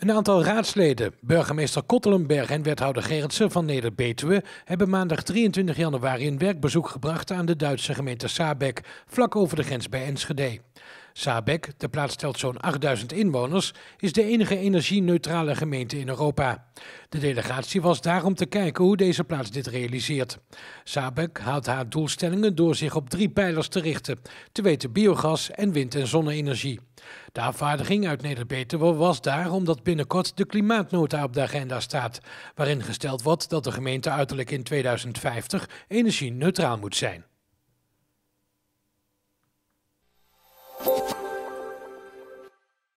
Een aantal raadsleden, burgemeester Kottelenberg en wethouder Gerritsen van Neder-Betuwe, hebben maandag 23 januari een werkbezoek gebracht aan de Duitse gemeente Sabeck, vlak over de grens bij Enschede. Sabek, de plaats telt zo'n 8000 inwoners, is de enige energie-neutrale gemeente in Europa. De delegatie was daar om te kijken hoe deze plaats dit realiseert. Sabek haalt haar doelstellingen door zich op drie pijlers te richten, te weten biogas en wind- en zonne-energie. De afvaardiging uit Neder-Betuwe was daar omdat binnenkort de klimaatnota op de agenda staat, waarin gesteld wordt dat de gemeente uiterlijk in 2050 energie-neutraal moet zijn.